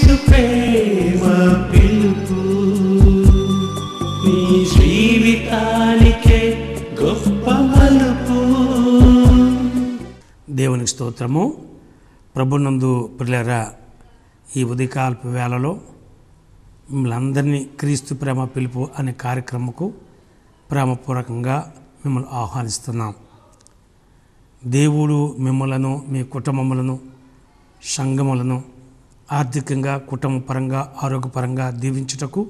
క్రీస్తు ప్రేమ పిలుపు నీ జీవితానికే గొప్ప మలుపు స్తోత్రము ప్రభునందు పిల్లరా ఈ ఉదయకాల్పు వేళలో మిమ్మల్ని అందరినీ క్రీస్తు ప్రేమ పిలుపు అనే కార్యక్రమకు ప్రేమపూర్వకంగా మిమ్మల్ని ఆహ్వానిస్తున్నాం దేవుడు మిమ్మలను మీ కుటుంబములను సంఘములను ఆర్థికంగా కుటుంబపరంగా ఆరోగ్యపరంగా దీవించుటకు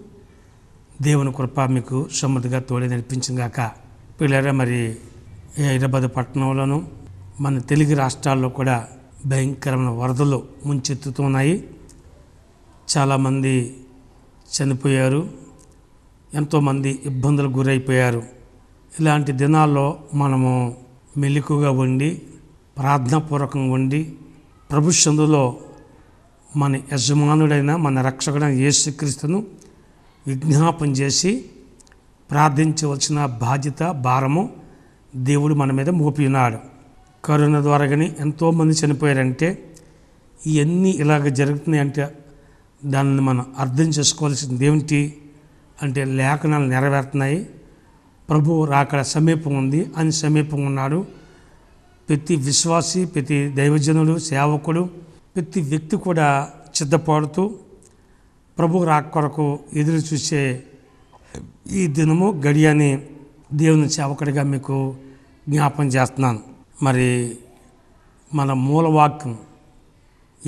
దేవుని కృప మీకు సమృద్ధిగా తోడే నడిపించిందాక పిల్లరా మరి హైదరాబాద్ పట్టణంలోను మన తెలుగు రాష్ట్రాల్లో కూడా భయంకరమైన వరదలు ముంచెత్తుతున్నాయి చాలామంది చనిపోయారు ఎంతోమంది ఇబ్బందులకు గురైపోయారు ఇలాంటి దినాల్లో మనము మెలకుగా ఉండి ప్రార్థనాపూర్వకంగా ఉండి ప్రభు మన యజమానుడైన మన రక్షకుడైన యేసుక్రీస్తును విజ్ఞాపం చేసి ప్రార్థించవలసిన బాధ్యత భారము దేవుడు మన మీద మోపినాడు కరోనా ద్వారా కానీ ఎంతోమంది చనిపోయారంటే ఇవన్నీ ఇలాగ జరుగుతున్నాయి అంటే దానిని మనం అర్థం చేసుకోవాల్సింది ఏమిటి అంటే లేఖనాలు నెరవేరుతున్నాయి ప్రభు రాకడ సమీపం ఉంది అని సమీపం ఉన్నాడు ప్రతి విశ్వాసి ప్రతి దైవజనుడు సేవకుడు ప్రతి వ్యక్తి కూడా సిద్ధపడుతూ ప్రభు రాక కొరకు ఎదురు చూసే ఈ దినము గడియాని దేవుని సేవకుడిగా మీకు జ్ఞాపం చేస్తున్నాను మరి మన మూలవాక్యం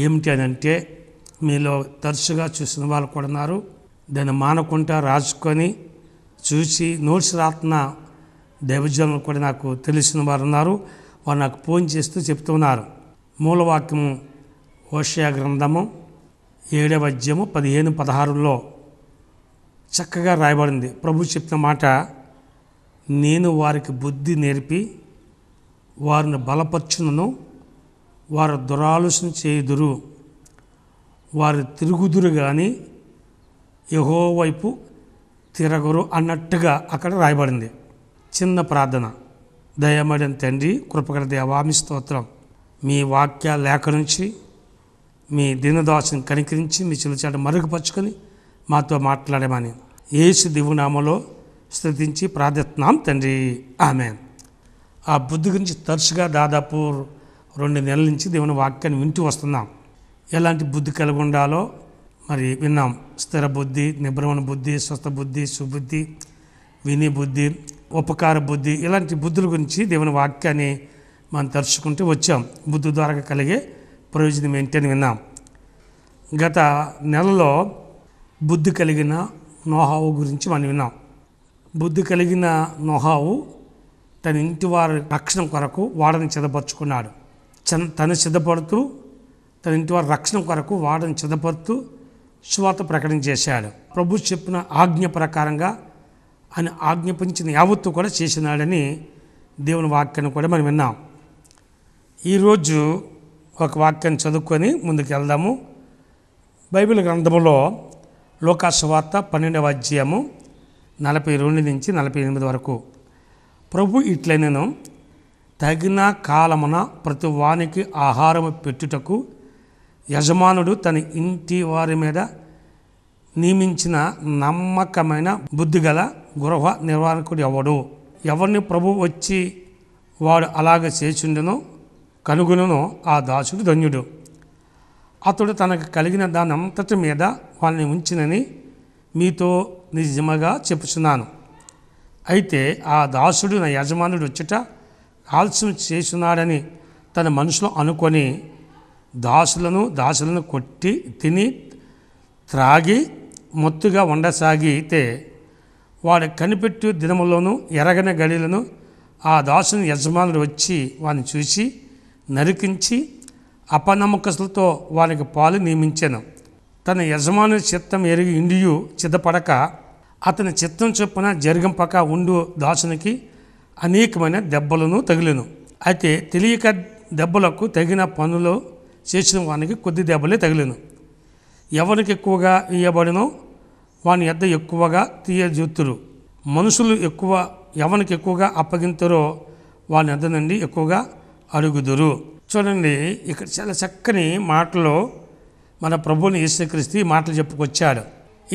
ఏమిటి అని అంటే మీలో తరచుగా చూసిన వాళ్ళు కూడా ఉన్నారు దాన్ని మానకుండా రాసుకొని చూసి నోట్స్ రాత్న దైవజనులు కూడా నాకు తెలిసిన వారు ఉన్నారు వారు నాకు ఫోన్ చేస్తూ చెప్తున్నారు మూలవాక్యము ఓషియా గ్రంథము ఏడవ అధ్యయము పదిహేను పదహారులో చక్కగా రాయబడింది ప్రభు చెప్పిన మాట నేను వారికి బుద్ధి నేర్పి వారిని బలపరచునను వారు దురాలోచన చేయుదురు వారు తిరుగుదురు కానీ యహో వైపు తిరగరు అన్నట్టుగా అక్కడ రాయబడింది చిన్న ప్రార్థన దయమడిన తండ్రి కృపగల దేవామి స్తోత్రం మీ వాక్య లేఖ నుంచి మీ దీనదాసుని కనికరించి మీ చిలుచాట మరుగుపరుచుకొని మాతో మాట్లాడమని ఏసు దివునామలో స్థుతించి ప్రార్థిస్తున్నాం తండ్రి ఆమె ఆ బుద్ధి గురించి తరచుగా దాదాపు రెండు నెలల నుంచి దేవుని వాక్యాన్ని వింటూ వస్తున్నాం ఎలాంటి బుద్ధి కలిగి ఉండాలో మరి విన్నాం స్థిర బుద్ధి నిబ్రమణ బుద్ధి స్వస్థ బుద్ధి సుబుద్ధి విని బుద్ధి ఉపకార బుద్ధి ఇలాంటి బుద్ధుల గురించి దేవుని వాక్యాన్ని మనం తరుచుకుంటూ వచ్చాం బుద్ధి ద్వారా కలిగే ప్రయోజనం ఏంటి అని విన్నాం గత నెలలో బుద్ధి కలిగిన నోహావు గురించి మనం విన్నాం బుద్ధి కలిగిన నోహావు తన ఇంటి వారి రక్షణ కొరకు వాడని సిద్ధపరచుకున్నాడు తను సిద్ధపడుతూ తన ఇంటి వారి రక్షణ కొరకు వాడని చిదపరుతూ శువార్త ప్రకటన చేశాడు ప్రభు చెప్పిన ఆజ్ఞ ప్రకారంగా ఆయన ఆజ్ఞాపించిన యావత్తు కూడా చేసినాడని దేవుని వాక్యాన్ని కూడా మనం విన్నాం ఈరోజు ఒక వాక్యం చదువుకొని ముందుకు వెళ్దాము బైబిల్ గ్రంథంలో లోకాసువార్త పన్నెండవ అధ్యాయము నలభై రెండు నుంచి నలభై ఎనిమిది వరకు ప్రభు ఇట్లనను తగిన కాలమున ప్రతి వానికి ఆహారము పెట్టుటకు యజమానుడు తన ఇంటి వారి మీద నియమించిన నమ్మకమైన బుద్ధిగల గృహ నిర్వాహకుడు ఎవడు ఎవరిని ప్రభు వచ్చి వాడు అలాగ చేసిండెనో కనుగొనను ఆ దాసుడు ధన్యుడు అతడు తనకు కలిగిన దానంతటి మీద వాళ్ళని ఉంచినని మీతో నిజముగా చెప్పుచున్నాను అయితే ఆ దాసుడు నా యజమానుడు వచ్చుట ఆలస్యం చేస్తున్నాడని తన మనసులో అనుకొని దాసులను దాసులను కొట్టి తిని త్రాగి మొత్తుగా ఉండసాగితే వాడు కనిపెట్టు దినములోనూ ఎరగని గడిలను ఆ దాసుని యజమానుడు వచ్చి వాడిని చూసి నరికించి అపనమ్మకస్తులతో వారికి పాలు నియమించాను తన యజమాని చిత్తం ఎరిగి ఇండియు చిద్దపడక అతని చిత్తం చొప్పున జరిగింపక ఉండు దాసునికి అనేకమైన దెబ్బలను తగిలేను అయితే తెలియక దెబ్బలకు తగిన పనులు చేసిన వానికి కొద్ది దెబ్బలే తగిలేను ఎవరికి ఎక్కువగా ఇయ్యబడినో వాని ఎద్ద ఎక్కువగా తీయజూతురు మనుషులు ఎక్కువ ఎవరికి ఎక్కువగా అప్పగింతరో వాని ఎద్ద నుండి ఎక్కువగా అడుగుదురు చూడండి ఇక్కడ చాలా చక్కని మాటలో మన ప్రభుని యేసుక్రీస్తు ఈ మాటలు చెప్పుకొచ్చాడు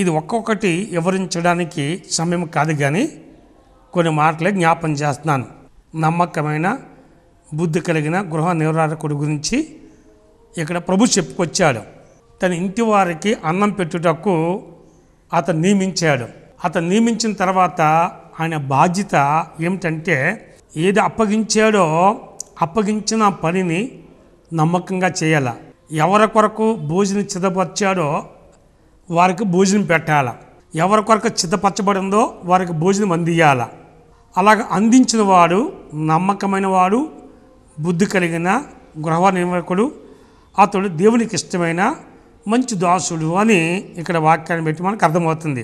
ఇది ఒక్కొక్కటి వివరించడానికి సమయం కాదు కానీ కొన్ని మాటలే జ్ఞాపం చేస్తున్నాను నమ్మకమైన బుద్ధి కలిగిన గృహ నివారకుడి గురించి ఇక్కడ ప్రభు చెప్పుకొచ్చాడు తన ఇంటి వారికి అన్నం పెట్టుటకు అతను నియమించాడు అతను నియమించిన తర్వాత ఆయన బాధ్యత ఏమిటంటే ఏది అప్పగించాడో అప్పగించిన పనిని నమ్మకంగా చేయాల ఎవరి కొరకు భోజనం చిదపరిచాడో వారికి భోజనం పెట్టాల ఎవరి కొరకు చిదపరచబడిందో వారికి భోజనం అందియాల అలాగ అందించిన వాడు నమ్మకమైన వాడు బుద్ధి కలిగిన గృహ నిర్వాహకుడు అతడు దేవునికి ఇష్టమైన మంచి దాసుడు అని ఇక్కడ వాక్యాన్ని పెట్టి మనకు అర్థమవుతుంది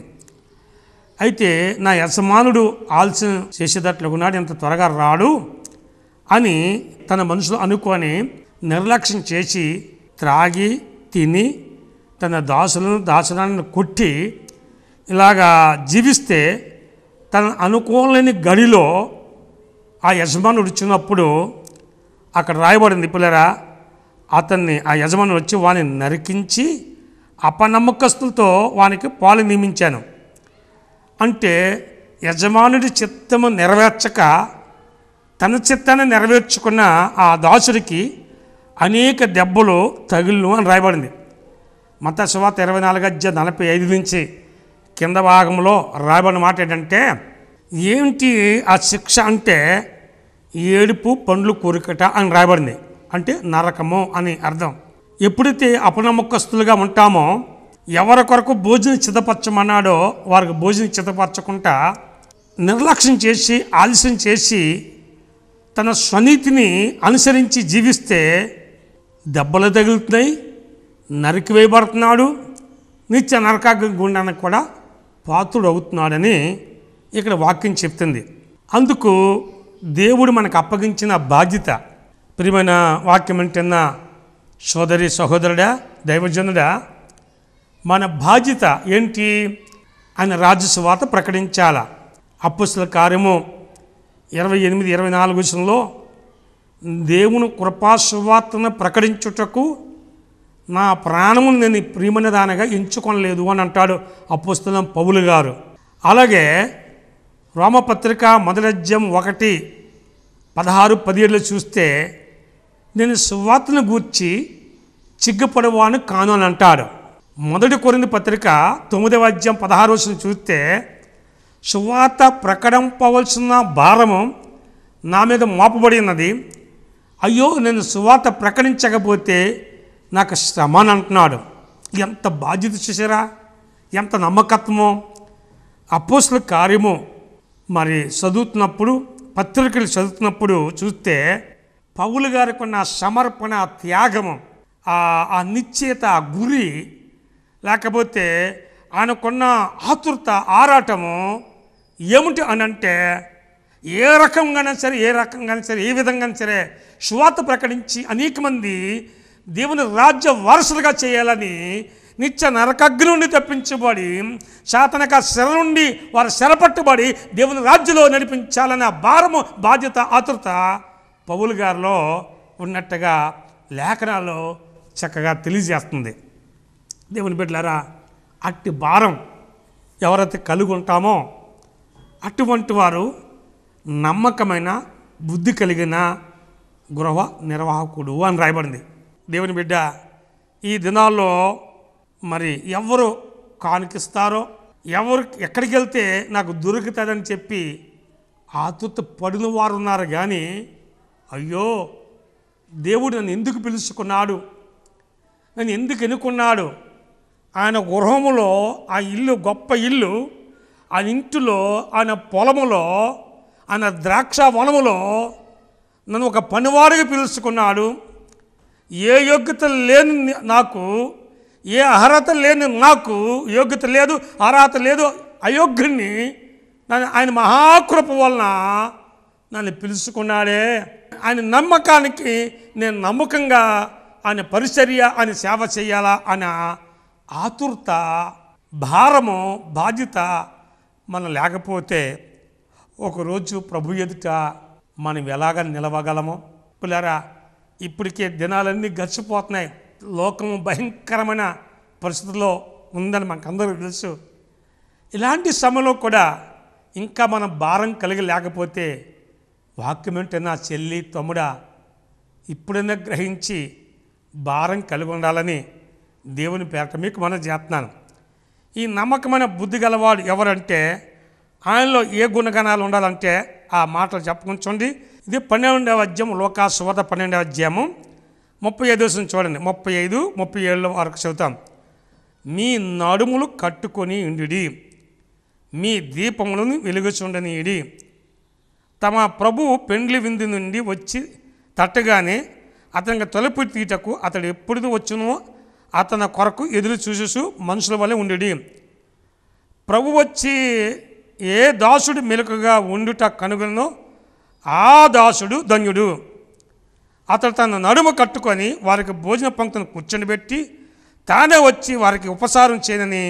అయితే నా యజమానుడు ఆలస్యం ఉన్నాడు ఇంత త్వరగా రాడు అని తన మనసులో అనుకొని నిర్లక్ష్యం చేసి త్రాగి తిని తన దాసులను దాసులను కొట్టి ఇలాగా జీవిస్తే తన అనుకోలేని గడిలో ఆ యజమానుడు వచ్చినప్పుడు అక్కడ రాయబడింది పిల్లరా అతన్ని ఆ యజమానుడు వచ్చి వాని నరికించి అపనమ్మకస్తులతో వానికి పాలు నియమించాను అంటే యజమానుడి చిత్తము నెరవేర్చక తన చిత్తాన్ని నెరవేర్చుకున్న ఆ దాసుడికి అనేక దెబ్బలు తగులు అని రాయబడింది మత శువార్త ఇరవై నాలుగు అధ్య నలభై ఐదు నుంచి కింద భాగంలో రాయబడిన మాట ఏంటంటే ఏంటి ఆ శిక్ష అంటే ఏడుపు పండ్లు కోరికట అని రాయబడింది అంటే నరకము అని అర్థం ఎప్పుడైతే అపనమ్మకస్తులుగా ఉంటామో ఎవరి కొరకు భోజనం చితపరచమన్నాడో వారికి భోజనం చితపరచకుండా నిర్లక్ష్యం చేసి ఆలస్యం చేసి తన స్వనీతిని అనుసరించి జీవిస్తే దెబ్బలు తగులుతున్నాయి నరికి వేయబడుతున్నాడు నిత్య నరకాగ్ని గుండానికి కూడా పాత్రుడు అవుతున్నాడని ఇక్కడ వాక్యం చెప్తుంది అందుకు దేవుడు మనకు అప్పగించిన బాధ్యత ప్రియమైన వాక్యం అంటున్న సోదరి సహోదరుడా దైవజనుడా మన బాధ్యత ఏంటి ఆయన రాజసువాత ప్రకటించాల అప్పుసుల కార్యము ఇరవై ఎనిమిది ఇరవై నాలుగు వచనంలో దేవుని కృపాశువార్తను ప్రకటించుటకు నా ప్రాణము నేను ప్రియమైన దానిగా ఎంచుకొనలేదు అని అంటాడు అపుస్తలం పౌలు గారు అలాగే రోమపత్రిక మొదలజ్యం ఒకటి పదహారు పదిహేడులో చూస్తే నేను సువార్తను గూర్చి చిగ్గుపడవాను కాను అని అంటాడు మొదటి కొరింది పత్రిక తొమ్మిదవ అధ్యాయం పదహారు వచ్చిన చూస్తే సువార్త ప్రకటింపవలసిన భారము నా మీద మోపబడి ఉన్నది అయ్యో నేను సువార్త ప్రకటించకపోతే నాకు శ్రమ అని అంటున్నాడు ఎంత బాధ్యత చూసారా ఎంత నమ్మకత్వమో అపోసుల కార్యము మరి చదువుతున్నప్పుడు పత్రికలు చదువుతున్నప్పుడు చూస్తే పౌలు గారికి ఉన్న సమర్పణ త్యాగము ఆ నిశ్చయత ఆ గురి లేకపోతే ఆయనకున్న ఆతురత ఆరాటము ఏమిటి అని అంటే ఏ రకంగానైనా సరే ఏ రకంగా సరే ఏ విధంగా సరే శువార్త ప్రకటించి అనేక మంది దేవుని రాజ్య వారసులుగా చేయాలని నిత్య నరకగ్ని నుండి తప్పించబడి శాతనక శర నుండి వారు శరపట్టుబడి దేవుని రాజ్యంలో నడిపించాలన్న భారము బాధ్యత ఆతృత పౌలు గారిలో ఉన్నట్టుగా లేఖనాల్లో చక్కగా తెలియజేస్తుంది దేవుని బిడ్డలారా అట్టి భారం ఎవరైతే కలుగుంటామో ఉంటామో అటువంటి వారు నమ్మకమైన బుద్ధి కలిగిన గృహ నిర్వాహకుడు అని రాయబడింది దేవుని బిడ్డ ఈ దినాల్లో మరి ఎవరు కానుకిస్తారో ఎవరు ఎక్కడికి వెళ్తే నాకు దొరుకుతుందని చెప్పి ఆతుత పడిన వారు ఉన్నారు కానీ అయ్యో దేవుడు నన్ను ఎందుకు పిలుచుకున్నాడు నన్ను ఎందుకు ఎన్నుకున్నాడు ఆయన గృహములో ఆ ఇల్లు గొప్ప ఇల్లు ఆయన ఇంటిలో ఆయన పొలములో ఆయన ద్రాక్ష వనములో నన్ను ఒక పనివారిగా పిలుచుకున్నాడు ఏ యోగ్యత లేని నాకు ఏ అర్హత లేని నాకు యోగ్యత లేదు అర్హత లేదు అయోగ్యుణ్ణి నన్ను ఆయన మహాకృప వలన నన్ను పిలుచుకున్నాడే ఆయన నమ్మకానికి నేను నమ్మకంగా ఆయన పరిచర్య ఆయన సేవ చేయాలా అనే ఆతురత భారము బాధ్యత మనం లేకపోతే ఒకరోజు ప్రభు ఎదుట మనం ఎలాగ నిలవగలమో పిల్లరా ఇప్పటికే దినాలన్నీ గడిచిపోతున్నాయి లోకం భయంకరమైన పరిస్థితుల్లో ఉందని మనకందరికీ తెలుసు ఇలాంటి సమయంలో కూడా ఇంకా మనం భారం కలిగి లేకపోతే వాక్యం నా చెల్లి తమ్ముడా ఇప్పుడైనా గ్రహించి భారం కలిగి ఉండాలని దేవుని పేరట మీకు మనం చేస్తున్నాను ఈ నమ్మకమైన బుద్ధి గలవాడు ఎవరంటే ఆయనలో ఏ గుణగణాలు ఉండాలంటే ఆ మాటలు చెప్పుకుంచండి ఇది పన్నెండవ అధ్యాయం లోకాసువత పన్నెండవ అధ్యాయము ముప్పై ఐదు వచ్చిన చూడండి ముప్పై ఐదు ముప్పై ఏళ్ళ వరకు చదువుతాం మీ నడుములు కట్టుకొని ఉండి మీ దీపములను వెలుగుచుండనీయుడి తమ ప్రభువు పెండ్లి విందు నుండి వచ్చి తట్టగానే అతనికి తలుపు తీటకు అతడు ఎప్పుడు వచ్చునో అతని కొరకు ఎదురు చూసేసు మనుషుల వలె ఉండేది ప్రభు వచ్చి ఏ దాసుడు మెలకుగా ఉండుట కనుగొనో ఆ దాసుడు ధన్యుడు అతడు తన నడుము కట్టుకొని వారికి భోజన పంక్తను కూర్చొనిబెట్టి తానే వచ్చి వారికి ఉపసారం చేయనని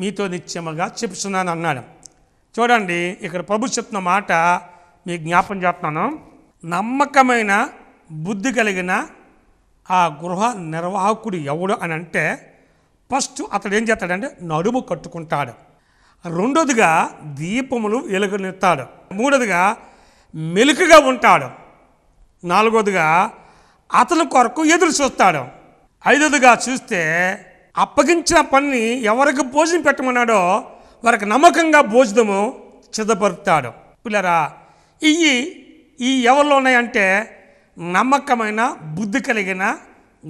మీతో నిత్యముగా చెప్తున్నాను అన్నాడు చూడండి ఇక్కడ ప్రభు చెప్తున్న మాట మీకు జ్ఞాపం చేస్తున్నాను నమ్మకమైన బుద్ధి కలిగిన ఆ గృహ నిర్వాహకుడు ఎవడు అని అంటే ఫస్ట్ అతడు ఏం చేస్తాడంటే నడుము కట్టుకుంటాడు రెండోదిగా దీపములు వెలుగునిస్తాడు మూడోదిగా మెలుకగా ఉంటాడు నాలుగోదిగా అతని కొరకు ఎదురు చూస్తాడు ఐదోదిగా చూస్తే అప్పగించిన పని ఎవరికి భోజనం పెట్టమన్నాడో వారికి నమ్మకంగా భోజనము చిదపరుతాడు పిల్లరా ఇవి ఈ ఎవరిలో ఉన్నాయంటే నమ్మకమైన బుద్ధి కలిగిన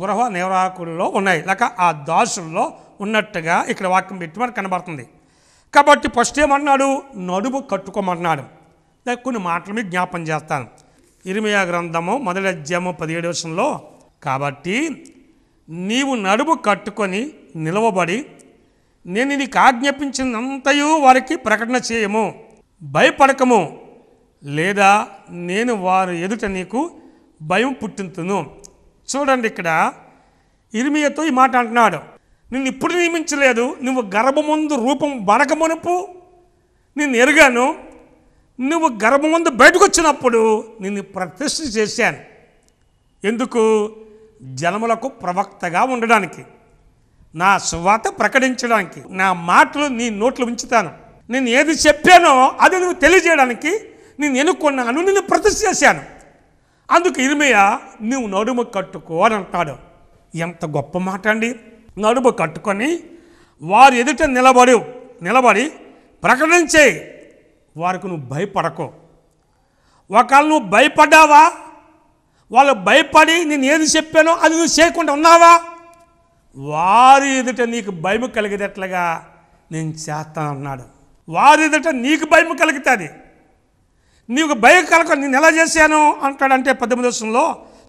గృహ నిర్వాహకుల్లో ఉన్నాయి లేక ఆ దాసుల్లో ఉన్నట్టుగా ఇక్కడ వాక్యం పెట్టి మనకు కనబడుతుంది కాబట్టి ఫస్ట్ ఏమన్నాడు నడుము కట్టుకోమన్నాడు కొన్ని మాటలు మీకు జ్ఞాపం చేస్తాను ఇరిమియా గ్రంథము మొదటి అధ్యాయము పదిహేడు వర్షంలో కాబట్టి నీవు నడుము కట్టుకొని నిలవబడి నేను నీకు ఆజ్ఞాపించినంతయు వారికి ప్రకటన చేయము భయపడకము లేదా నేను వారి ఎదుట నీకు భయం పుట్టింతును చూడండి ఇక్కడ ఇరిమియతో ఈ మాట అంటున్నాడు నిన్ను ఇప్పుడు నియమించలేదు నువ్వు గర్భముందు రూపం బనకమునుపు నేను ఎరుగాను నువ్వు గర్భముందు బయటకు వచ్చినప్పుడు నిన్ను ప్రతిష్ట చేశాను ఎందుకు జనములకు ప్రవక్తగా ఉండడానికి నా సువాత ప్రకటించడానికి నా మాటలు నీ నోట్లు ఉంచుతాను నేను ఏది చెప్పానో అది నువ్వు తెలియజేయడానికి నేను ఎన్నుకున్నాను నిన్ను ప్రతిష్ట చేశాను అందుకు ఇరిమయ నువ్వు నడుము కట్టుకో అని అంటాడు ఎంత గొప్ప మాట అండి నడుము కట్టుకొని వారి ఎదుట నిలబడి నిలబడి ప్రకటించే వారికి నువ్వు భయపడకు ఒకవేళ నువ్వు భయపడ్డావా వాళ్ళు భయపడి నేను ఏది చెప్పానో అది నువ్వు చేయకుండా ఉన్నావా వారి ఎదుట నీకు భయం కలిగేటట్లుగా నేను చేస్తానన్నాడు వారి ఎదుట నీకు భయం కలుగుతుంది నీకు భయ కలక నేను ఎలా చేశాను అంటాడంటే పద్దెనిమిది వర్షంలో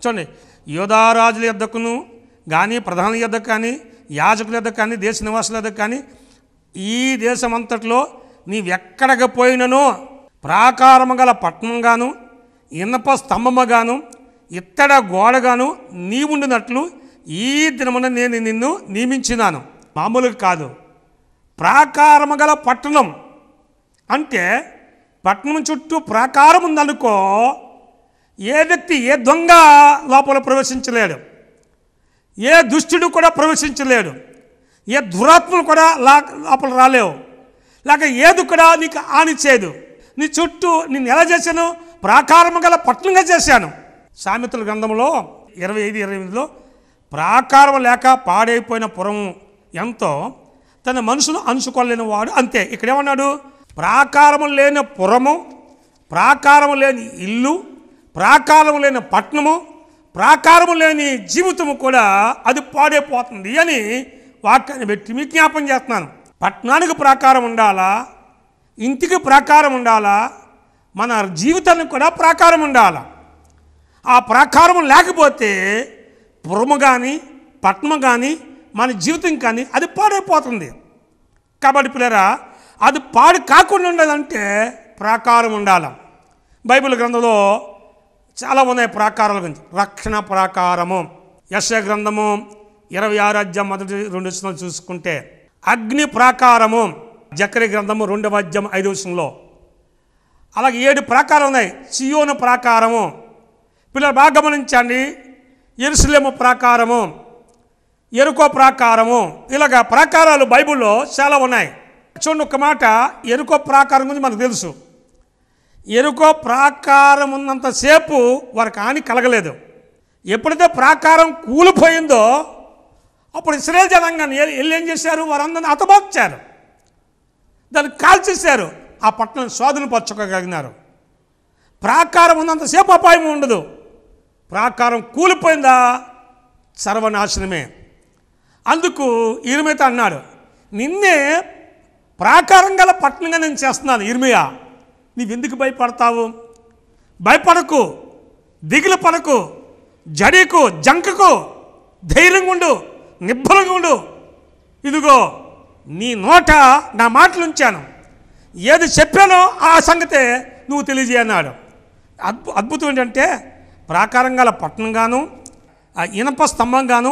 చూడండి యోధారాజుల ఎద్దకును కానీ ప్రధాన యొద్ద కానీ యాజకుల యొద్ద కానీ దేశ నివాసుల యొద్ద కానీ ఈ దేశం అంతట్లో నీవెక్కడికి పోయినను ప్రాకారము గల పట్టణంగాను ఇనప స్తంభముగాను ఇత్తడ గోడగాను నీవుండినట్లు ఈ దినమున నేను నిన్ను నియమించినాను మామూలుగా కాదు ప్రాకారము గల పట్టణం అంటే పట్నం చుట్టూ ప్రాకారం ఉందనుకో ఏ వ్యక్తి ఏ దొంగ లోపల ప్రవేశించలేడు ఏ దుష్టుడు కూడా ప్రవేశించలేడు ఏ దురాత్మలు కూడా లా లోపల రాలేవు లేక ఏది కూడా నీకు హాని చేయదు నీ చుట్టూ నేను ఎలా చేశాను ప్రాకారం గల పట్టణంగా చేశాను సామెతల గ్రంథంలో ఇరవై ఐదు ఇరవై ఎనిమిదిలో ప్రాకారం లేక పాడైపోయిన పురం ఎంతో తన మనసును అంచుకోలేని వాడు అంతే ఇక్కడేమన్నాడు ప్రాకారము లేని పురము ప్రాకారము లేని ఇల్లు ప్రాకారము లేని పట్నము ప్రాకారము లేని జీవితము కూడా అది పాడైపోతుంది అని వాక్యాన్ని పెట్టి మీకు జ్ఞాపం చేస్తున్నాను పట్టణానికి ప్రాకారం ఉండాలా ఇంటికి ప్రాకారం ఉండాలా మన జీవితానికి కూడా ప్రాకారం ఉండాలా ఆ ప్రాకారం లేకపోతే పురము కానీ పట్నం కానీ మన జీవితం కానీ అది పాడైపోతుంది కాబట్టి పిల్లరా అది పాడు కాకుండా ఉండాలంటే ప్రాకారం ఉండాలి బైబిల్ గ్రంథంలో చాలా ఉన్నాయి ప్రాకారాల గురించి రక్షణ ప్రాకారము యశ గ్రంథము ఇరవై ఆరు అధ్యాయం మొదటి రెండు వచ్చిన చూసుకుంటే అగ్ని ప్రాకారము జకరి గ్రంథము రెండవ అధ్యాయం ఐదు విషయంలో అలాగే ఏడు ప్రాకారాలు ఉన్నాయి సియోను ప్రాకారము పిల్లలు బాగా గమనించండి ఎరుసలేము ప్రాకారము ఎరుకో ప్రాకారము ఇలాగ ప్రాకారాలు బైబిల్లో చాలా ఉన్నాయి చూడండి ఒక మాట ఎరుకో ప్రాకారం గురించి మనకు తెలుసు ఎరుకో ప్రాకారం ఉన్నంతసేపు వారికి హాని కలగలేదు ఎప్పుడైతే ప్రాకారం కూలిపోయిందో అప్పుడు ఇస్రేల్ జనాంగం వెళ్ళి ఏం చేశారు వారందరిని హతమార్చారు దాన్ని కాల్చేశారు ఆ పట్టణం స్వాధీన పరచుకోగలిగినారు ప్రాకారం ఉన్నంతసేపు అపాయం ఉండదు ప్రాకారం కూలిపోయిందా సర్వనాశనమే అందుకు ఈరమైతే అన్నాడు నిన్నే ప్రాకారం గల పట్టణంగా నేను చేస్తున్నాను ఇర్మియా నీవెందుకు భయపడతావు భయపడకు దిగులు పడకు జడీకు జంకకు ధైర్యంగా ఉండు నిబ్బరంగా ఉండు ఇదిగో నీ నోట నా మాటలు ఉంచాను ఏది చెప్పానో ఆ సంగతే నువ్వు తెలియజేయన్నాడు అద్భు అద్భుతం ఏంటంటే ప్రాకారం గల పట్టణంగాను ఇనప స్తంభంగాను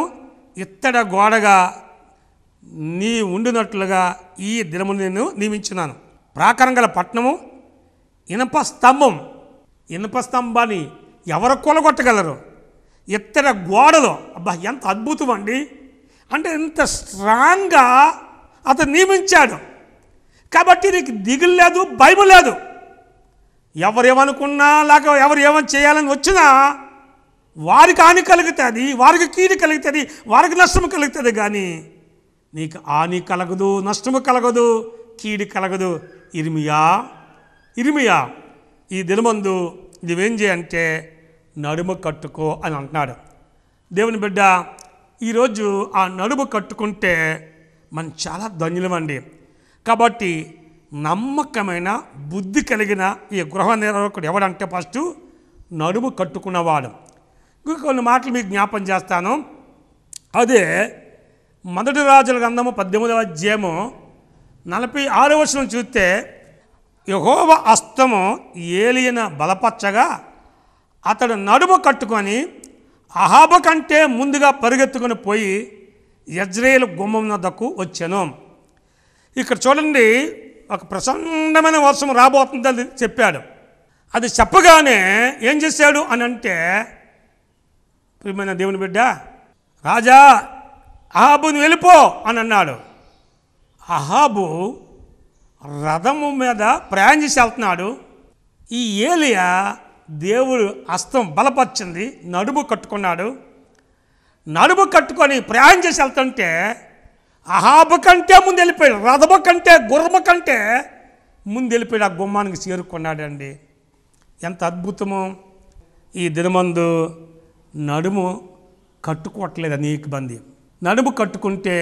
ఇత్తడ గోడగా నీ ఉండినట్లుగా ఈ దినము నేను నియమించినాను ప్రాకారం గల పట్టణము ఇనప స్తంభం ఇనప స్తంభాన్ని ఎవరు కూలగొట్టగలరు ఇత్తడి గోడలు అబ్బా ఎంత అద్భుతం అండి అంటే ఇంత స్ట్రాంగ్గా అతను నియమించాడు కాబట్టి నీకు దిగులు లేదు భయం లేదు ఎవరేమనుకున్నా లేక ఎవరు ఏమని చేయాలని వచ్చినా వారికి హాని కలుగుతుంది వారికి కీడి కలుగుతుంది వారికి నష్టం కలుగుతుంది కానీ నీకు ఆని కలగదు నష్టము కలగదు కీడి కలగదు ఇరిమియా ఇరిమియా ఈ దినమందు నువ్వేం చేయంటే నడుము కట్టుకో అని అంటున్నాడు దేవుని బిడ్డ ఈరోజు ఆ నడుము కట్టుకుంటే మనం చాలా ధన్యులమండి కాబట్టి నమ్మకమైన బుద్ధి కలిగిన ఈ గృహ నిర్వాహకుడు ఎవడంటే ఫస్ట్ నడుము కట్టుకున్నవాడు కొన్ని మాటలు మీకు జ్ఞాపం చేస్తాను అదే మొదటి రాజుల గ్రంథము పద్దెనిమిదవ అధ్యాయము నలభై ఆరో వచనం చూస్తే యహోవ అస్తము ఏలియన బలపచ్చగా అతడు నడుము కట్టుకొని అహాబ కంటే ముందుగా పరిగెత్తుకుని పోయి యజ్రేలు గుమ్మం నద్దకు వచ్చాను ఇక్కడ చూడండి ఒక ప్రసన్నమైన వర్షం రాబోతుందని చెప్పాడు అది చెప్పగానే ఏం చేశాడు అని అంటే ప్రియమైన దేవుని బిడ్డ రాజా అహాబుని వెళ్ళిపో అని అన్నాడు అహాబు రథము మీద ప్రయాణం చేసి వెళ్తున్నాడు ఈ ఏలియా దేవుడు అస్తం బలపరిచింది నడుము కట్టుకున్నాడు నడుము కట్టుకొని ప్రయాణం చేసి వెళ్తుంటే అహాబు కంటే ముందు వెళ్ళిపోయాడు రథము కంటే గుర్రము కంటే ముందు వెళ్ళిపోయాడు ఆ గుమ్మానికి చేరుకున్నాడండి ఎంత అద్భుతము ఈ దినమందు నడుము కట్టుకోవట్లేదు అనేక మంది నడుము కట్టుకుంటే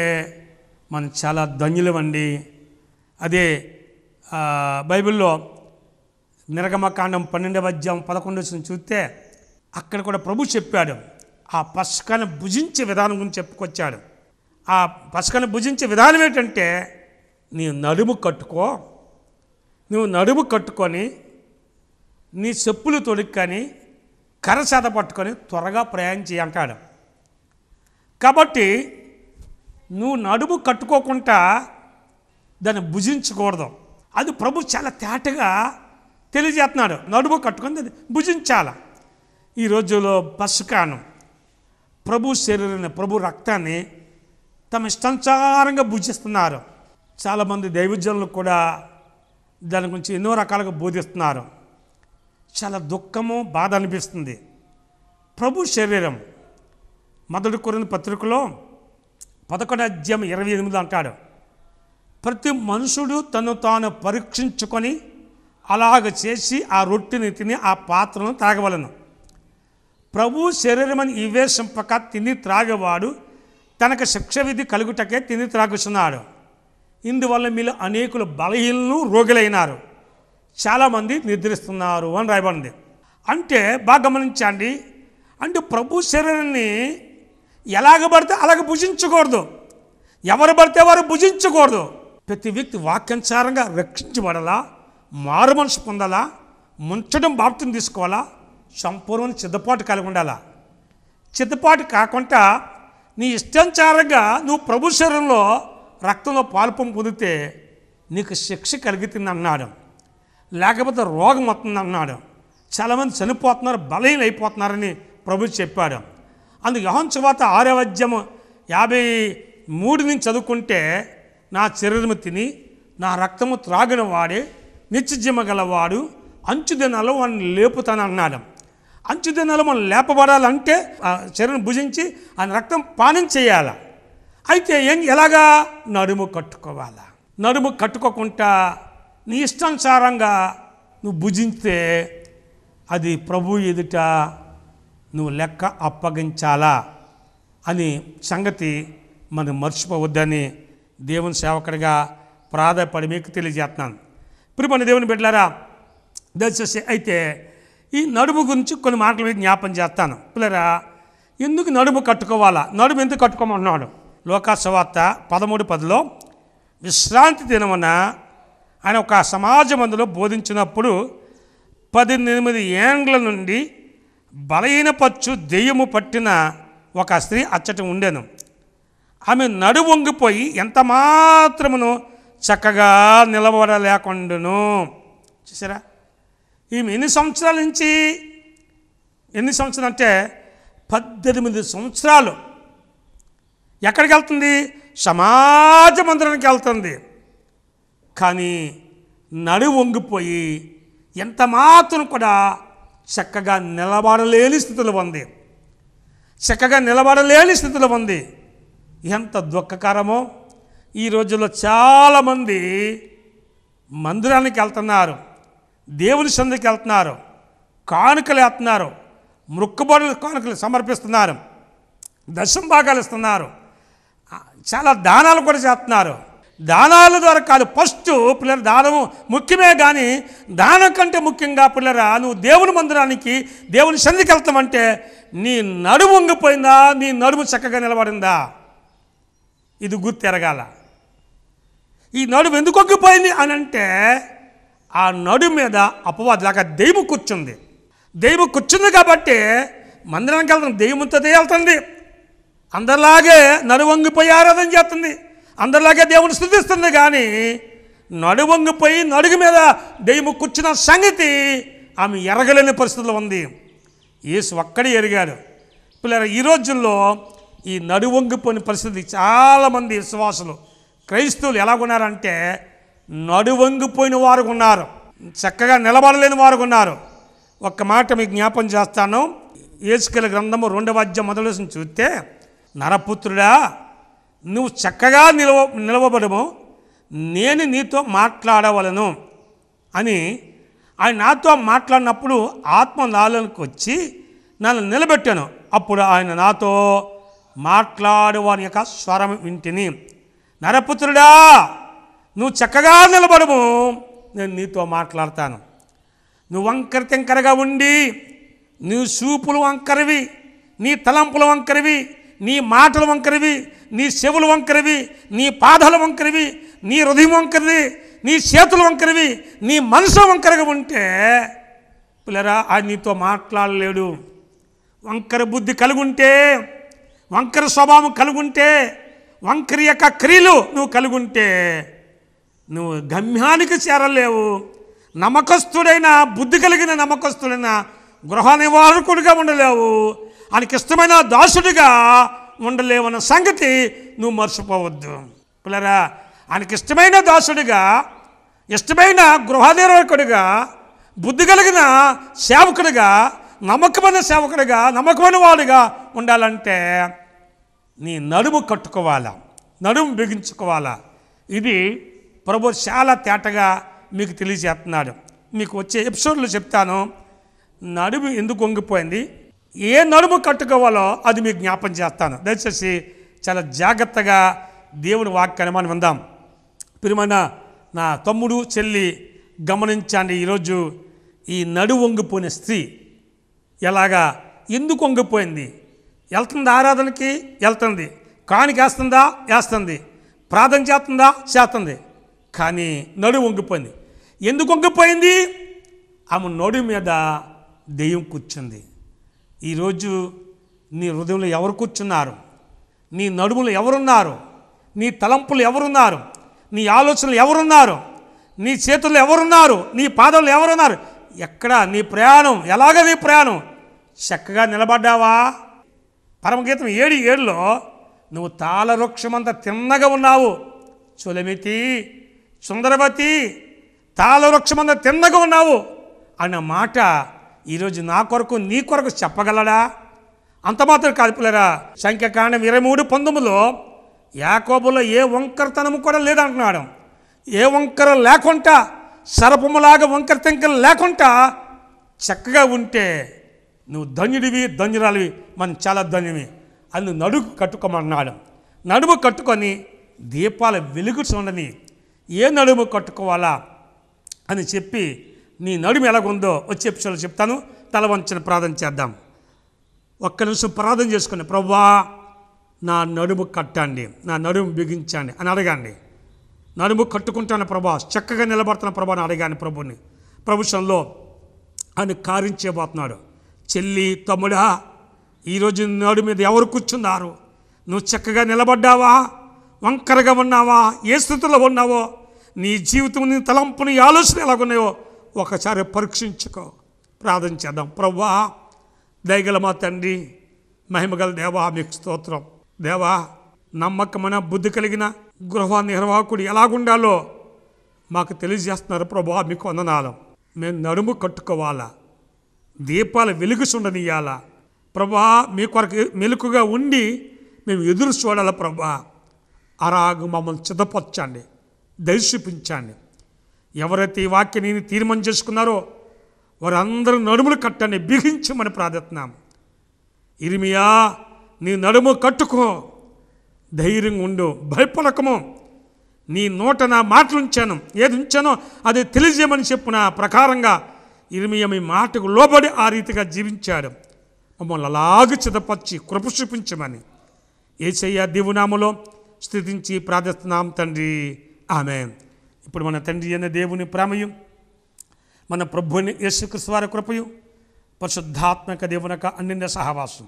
మనం చాలా ధన్యులమండి అదే బైబిల్లో నిరగమకాండం పన్నెండవ అధ్యాయం పదకొండు వచ్చిన చూస్తే అక్కడ కూడా ప్రభు చెప్పాడు ఆ పసుకను భుజించే విధానం గురించి చెప్పుకొచ్చాడు ఆ పసుకను భుజించే విధానం ఏంటంటే నీ నడుము కట్టుకో నువ్వు నడుము కట్టుకొని నీ చెప్పులు తొడుక్కొని కర్ర పట్టుకొని త్వరగా ప్రయాణం చేయంటాడు కాబట్టి నువ్వు నడుము కట్టుకోకుండా దాన్ని భుజించకూడదు అది ప్రభు చాలా తేటగా తెలియజేస్తున్నాడు నడుము కట్టుకొని భుజించాల ఈ రోజులో పసుకాను ప్రభు శరీరాన్ని ప్రభు రక్తాన్ని తమ ఇష్టంచారంగా భుజిస్తున్నారు చాలామంది దైవజనులు కూడా దాని గురించి ఎన్నో రకాలుగా బోధిస్తున్నారు చాలా దుఃఖము బాధ అనిపిస్తుంది ప్రభు శరీరం మొదటి కొరిన పత్రికలో పదకొండు అధ్యాయం ఇరవై ఎనిమిది అంటాడు ప్రతి మనుషుడు తను తాను పరీక్షించుకొని అలాగ చేసి ఆ రొట్టెని తిని ఆ పాత్రను తాగవలను ప్రభు శరీరమని ఇవేశింపక తిని త్రాగేవాడు తనకు శిక్ష విధి కలుగుటకే తిని త్రాగుచున్నాడు ఇందువల్ల మీలో అనేకులు బలహీనలు రోగులైనారు చాలామంది నిద్రిస్తున్నారు అని రాయబడింది అంటే బాగా గమనించండి అంటే ప్రభు శరీరాన్ని ఎలాగ పడితే అలాగ భుజించకూడదు ఎవరు పడితే వారు భుజించకూడదు ప్రతి వ్యక్తి వాక్యంచారంగా రక్షించబడాలా మారు మనసు పొందాలా ముంచడం బాప్తం తీసుకోవాలా సంపూర్ణ చిద్దపాటు కలిగి ఉండాలా చిద్దపాటు కాకుండా నీ ఇష్టానుసారంగా నువ్వు ప్రభు శరీరంలో రక్తంలో పాల్పం పొందితే నీకు శిక్ష కలుగుతుంది అన్నాడు లేకపోతే రోగం వస్తుంది అన్నాడు చాలామంది చనిపోతున్నారు బలహీనైపోతున్నారని ప్రభు చెప్పాడు అందు యోహన్ చువాత ఆరవద్యము యాభై మూడు నుంచి చదువుకుంటే నా శరీరము తిని నా రక్తము త్రాగిన వాడే నిత్యజీమ గలవాడు అంచుదినలో వాడిని లేపుతాను అన్నాడు అంచుదినలో మనం లేపబడాలంటే శరీరం భుజించి ఆయన రక్తం పానం చేయాలి అయితే ఏం ఎలాగా నడుము కట్టుకోవాలా నడుము కట్టుకోకుండా నీ ఇష్టానుసారంగా నువ్వు భుజించితే అది ప్రభు ఎదుట నువ్వు లెక్క అప్పగించాలా అని సంగతి మనం మర్చిపోవద్దని దేవుని సేవకుడిగా ప్రాధపడి మీకు తెలియజేస్తున్నాను ప్రియమైన దేవుని బిడ్డలారా దయచేసి అయితే ఈ నడుము గురించి కొన్ని మాటలు మీద జ్ఞాపం చేస్తాను పిల్లరా ఎందుకు నడుము కట్టుకోవాలా నడుము ఎందుకు కట్టుకోమంటున్నాడు లోకాసవార్త పదమూడు పదిలో విశ్రాంతి దినమున ఆయన ఒక సమాజ మందులో బోధించినప్పుడు పద్దెనిమిది ఏండ్ల నుండి బలహీన పచ్చు దెయ్యము పట్టిన ఒక స్త్రీ అచ్చటి ఉండేను ఆమె నడు వంగిపోయి ఎంత మాత్రమును చక్కగా నిలబడలేకుండాను చూసారా ఈమె ఎన్ని సంవత్సరాల నుంచి ఎన్ని సంవత్సరాలు అంటే పద్దెనిమిది సంవత్సరాలు ఎక్కడికి వెళ్తుంది సమాజ మందిరానికి వెళ్తుంది కానీ నడు వంగిపోయి ఎంత మాత్రం కూడా చక్కగా నిలబడలేని స్థితిలో ఉంది చక్కగా నిలబడలేని స్థితిలో ఉంది ఎంత దుఃఖకరమో ఈ రోజుల్లో చాలామంది మందిరానికి వెళ్తున్నారు దేవుని సందికి వెళ్తున్నారు కానుకలు వేస్తున్నారు మృక్కుబడులు కానుకలు సమర్పిస్తున్నారు దశం భాగాలు ఇస్తున్నారు చాలా దానాలు కూడా చేస్తున్నారు దానాల ద్వారా కాదు ఫస్ట్ పిల్లల దానము ముఖ్యమే కానీ దానం కంటే ముఖ్యంగా పిల్లరా నువ్వు దేవుని మందిరానికి దేవుని సంధికి వెళ్తామంటే నీ నడుము ఉంగిపోయిందా నీ నడుము చక్కగా నిలబడిందా ఇది గుర్తెరగాల ఈ నడుము ఎందుకు ఒగ్గిపోయింది అని అంటే ఆ నడుము మీద అపవాది లాగా దేవు కూర్చుంది దేవు కూర్చుంది కాబట్టి మందిరానికి వెళ్తాం దెయ్యం వెళ్తుంది అందరిలాగే నడువంగిపోయి ఆరాధన చేస్తుంది అందరిలాగే దేవుని స్థుతిస్తుంది కానీ నడువంగిపోయి నడుగు మీద దెయ్యము కూర్చున్న సంగతి ఆమె ఎరగలేని పరిస్థితిలో ఉంది యేసు ఒక్కడే ఎరిగాడు పిల్లల ఈ రోజుల్లో ఈ నడువంగిపోయిన పరిస్థితి చాలామంది విశ్వాసులు క్రైస్తవులు ఎలాగున్నారంటే నడువంగిపోయిన వారు ఉన్నారు చక్కగా నిలబడలేని వారు ఉన్నారు ఒక్క మాట మీకు జ్ఞాపం చేస్తాను ఏసుకల గ్రంథము రెండవ అధ్యాయం మొదలు చూస్తే నరపుత్రుడా నువ్వు చక్కగా నిలవ నిలవబడము నేను నీతో మాట్లాడవలను అని ఆయన నాతో మాట్లాడినప్పుడు ఆత్మ నాలోకి వచ్చి నన్ను నిలబెట్టాను అప్పుడు ఆయన నాతో మాట్లాడేవాని యొక్క స్వరం వింటిని నరపుత్రుడా నువ్వు చక్కగా నిలబడము నేను నీతో మాట్లాడతాను నువ్వు వంకర తెంకరగా ఉండి నీ చూపులు వంకరవి నీ తలంపులు వంకరవి నీ మాటలు వంకరివి నీ చెవులు వంకరివి నీ పాదాలు వంకరివి నీ హృదయం వంకరివి నీ చేతులు వంకరివి నీ మనసు వంకరగా ఉంటే పిల్లరా ఆ నీతో మాట్లాడలేడు వంకర బుద్ధి కలుగుంటే వంకర స్వభావం కలుగుంటే వంకరి యొక్క క్రియలు నువ్వు కలుగుంటే నువ్వు గమ్యానికి చేరలేవు నమ్మకస్తుడైన బుద్ధి కలిగిన నమ్మకస్తుడైన గృహ నివారకుడిగా ఉండలేవు ఆయనకి ఇష్టమైన దాసుడిగా ఉండలేవన్న సంగతి నువ్వు మర్చిపోవద్దు పిల్లరా ఆయనకి ఇష్టమైన దాసుడిగా ఇష్టమైన గృహనిర్వాహకుడిగా బుద్ధి కలిగిన సేవకుడిగా నమ్మకమైన సేవకుడిగా నమ్మకమైన వాడిగా ఉండాలంటే నీ నడుము కట్టుకోవాలా నడుము బిగించుకోవాలా ఇది ప్రభు చాలా తేటగా మీకు తెలియజేస్తున్నాడు మీకు వచ్చే ఎపిసోడ్లో చెప్తాను నడుము ఎందుకు వంగిపోయింది ఏ నడుము కట్టుకోవాలో అది మీకు జ్ఞాపం చేస్తాను దయచేసి చాలా జాగ్రత్తగా దేవుని వాక్యాన్ని మనం విందాం ప్రియమైన నా తమ్ముడు చెల్లి గమనించండి ఈరోజు ఈ నడు వంగిపోయిన స్త్రీ ఎలాగా ఎందుకు వంగిపోయింది వెళ్తుంది ఆరాధనకి వెళ్తుంది కానికి వేస్తుందా వేస్తుంది ప్రార్థన చేస్తుందా చేస్తుంది కానీ నడు వంగిపోయింది ఎందుకు వంగిపోయింది ఆమె నడు మీద దెయ్యం కూర్చుంది ఈరోజు నీ హృదయంలో ఎవరు కూర్చున్నారు నీ నడుములు ఎవరున్నారు నీ తలంపులు ఎవరున్నారు నీ ఆలోచనలు ఎవరున్నారు నీ చేతులు ఎవరున్నారు నీ పాదంలో ఎవరున్నారు ఎక్కడ నీ ప్రయాణం ఎలాగ నీ ప్రయాణం చక్కగా నిలబడ్డావా పరమగీతం ఏడు ఏడులో నువ్వు తాళవృక్షమంత తిన్నగా ఉన్నావు చులమితి సుందరవతి తాళవృక్షమంత తిన్నగా ఉన్నావు అన్న మాట ఈరోజు నా కొరకు నీ కొరకు చెప్పగలడా అంత మాత్రం కాదుపులేరా సంఖ్యకాండం ఇరవై మూడు పంతొమ్మిదిలో యాకోబులో ఏ వంకరతనము కూడా లేదంటున్నాడు ఏ వంకర లేకుండా సరపములాగా వంకర తెంకలు లేకుండా చక్కగా ఉంటే నువ్వు ధన్యుడివి ధన్యురాలివి మనం చాలా ధన్యమే అని నడుము కట్టుకోమన్నాడు నడుము కట్టుకొని దీపాల వెలుగుచుండని ఏ నడుము కట్టుకోవాలా అని చెప్పి నీ నడుము ఎలాగుందో వచ్చే పిల్లలు చెప్తాను తల వంచిన ప్రార్థన చేద్దాం ఒక్క నిమిషం ప్రార్థన చేసుకుని ప్రవ్వా నా నడుము కట్టండి నా నడుము బిగించండి అని అడగండి నడుము కట్టుకుంటాను ప్రభా చక్కగా నిలబడుతున్న ప్రభా అని అడగాను ప్రభుని ప్రభుత్వంలో ఆయన కార్యం చేయబోతున్నాడు చెల్లి తమ్ముడా ఈరోజు నడు మీద ఎవరు కూర్చున్నారు నువ్వు చక్కగా నిలబడ్డావా వంకరగా ఉన్నావా ఏ స్థితిలో ఉన్నావో నీ జీవితం నీ తలంపు నీ ఆలోచన ఎలాగున్నాయో ఒకసారి పరీక్షించుకో ప్రార్థన చేద్దాం ప్రవ్వా దయగల మా తండ్రి మహిమగల దేవా మీకు స్తోత్రం దేవా నమ్మకమైన బుద్ధి కలిగిన గృహ నిర్వాహకుడు ఎలాగుండాలో మాకు తెలియజేస్తున్నారు ప్రభా మీకు వందనాలు మేము నడుము కట్టుకోవాలా దీపాలు వెలుగుసుండనియాలా ప్రభా మీ కొరకు మెలుకుగా ఉండి మేము ఎదురు చూడాలా ప్రభా అరాగు మమ్మల్ని చిదపరచండి దర్శిపించండి ఎవరైతే ఈ వాక్యని తీర్మానం చేసుకున్నారో వారందరూ నడుములు కట్టని బిగించమని ప్రార్థిస్తున్నాం ఇరిమియా నీ నడుము కట్టుకో ధైర్యంగా ఉండు భయపడకము నీ నోట నా మాటలు ఉంచాను ఏది ఉంచానో అది తెలియజేయమని చెప్పిన ప్రకారంగా ఇరిమియా మీ మాటకు లోబడి ఆ రీతిగా జీవించాడు మమ్మల్ని అలాగే చిదపరిచి కృప చూపించమని ఏసయ్య దివునామలో స్థితించి ప్రార్థిస్తున్నాం తండ్రి ఆమె ఇప్పుడు మన తండ్రి అయిన దేవుని ప్రేమయు మన ప్రభుని యేసుక్రీస్తు వారి కృపయు పరిశుద్ధాత్మక దేవుని యొక్క అన్యన్య సహవాసం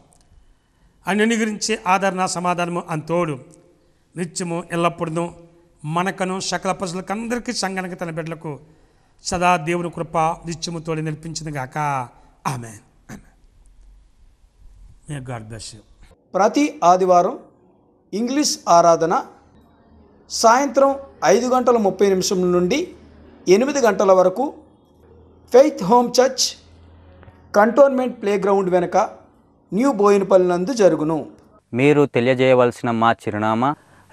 అన్నిని గురించి ఆదరణ సమాధానము అంతోడు నిత్యము ఎల్లప్పుడూ మనకను సకల ప్రజలకు అందరికీ సంఘానికి తన బిడ్డలకు సదా దేవుని కృప నిత్యము తోడి నిర్పించింది గాక ఆమె ప్రతి ఆదివారం ఇంగ్లీష్ ఆరాధన సాయంత్రం ఐదు గంటల ముప్పై నిమిషం నుండి ఎనిమిది గంటల వరకు Faith Home Church cantonment playground వెనుక న్యూ బోయినపల్లి నందు జరుగును మీరు తెలియజేయవలసిన మా చిరునామా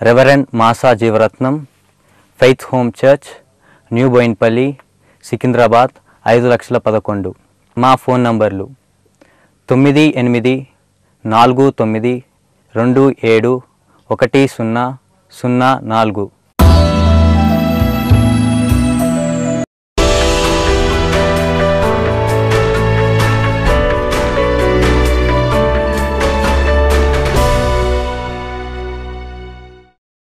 reverend Masa Jeevaratnam Faith Home Church New Boinpalli Secunderabad ఐదు లక్షల పదకొండు మా ఫోన్ నంబర్లు తొమ్మిది ఎనిమిది నాలుగు తొమ్మిది రెండు ఏడు ఒకటి సున్నా సున్నా నాలుగు